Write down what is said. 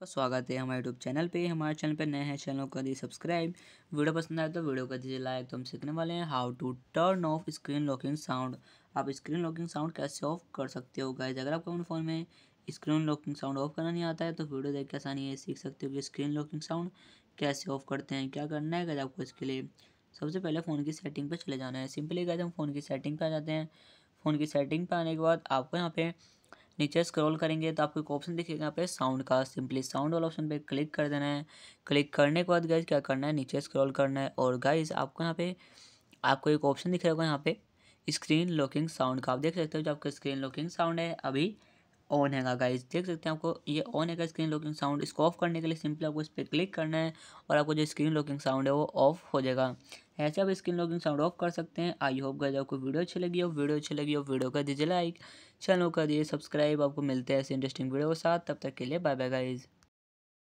आपका स्वागत है हमारे यूट्यूब चैनल पे हमारे चैनल पे नए हैं चैनल को दी सब्सक्राइब वीडियो पसंद आए तो वीडियो कर दीजिए लाइक तो हम सीखने वाले हैं how to turn off screen locking sound आप स्क्रीन लॉकिंग साउंड कैसे ऑफ कर सकते हो गाइज अगर आपको अपने फ़ोन में स्क्रीन लॉकिंग साउंड ऑफ करना नहीं आता है तो वीडियो देख के आसानी है सीख सकते हो कि स्क्रीन लॉकिंग साउंड कैसे ऑफ करते हैं क्या करना है गाइज आपको इसके लिए सबसे पहले फ़ोन की सेटिंग पर चले जाना है सिंपली गाइज हम फ़ोन की सेटिंग पर आ जाते हैं फ़ोन की सेटिंग पर आने के बाद आपको यहाँ पे नीचे स्क्रॉल करेंगे तो आपको एक ऑप्शन दिखेगा यहाँ पे साउंड का सिंपली साउंड वाला ऑप्शन पे क्लिक कर देना है क्लिक करने के बाद गाइज क्या करना है नीचे स्क्रॉल करना है और गाइज आपको यहाँ पे आपको एक ऑप्शन दिख रहा होगा यहाँ पे स्क्रीन लॉकिंग साउंड का आप देख सकते हो जो आपका स्क्रीन लॉकिंग साउंड है अभी ऑन हैगा गाइज देख सकते हैं आपको ये ऑन हैगा स्क्रीन लॉकिंग साउंड इसको ऑफ करने के लिए सिंपली आपको इस पर क्लिक करना है और आपको जो स्क्रीन लॉकिंग साउंड है वो ऑफ हो जाएगा ऐसे आप स्क्रीन इन साउंड ऑफ कर सकते हैं आई होप गज आपको वीडियो अच्छी लगी हो वीडियो अच्छी लगी हो वीडियो का दीजिए लाइक चैनल का दिए सब्सक्राइब आपको मिलते हैं ऐसे इंटरेस्टिंग वीडियो के साथ तब तक के लिए बाय बाय गाइज़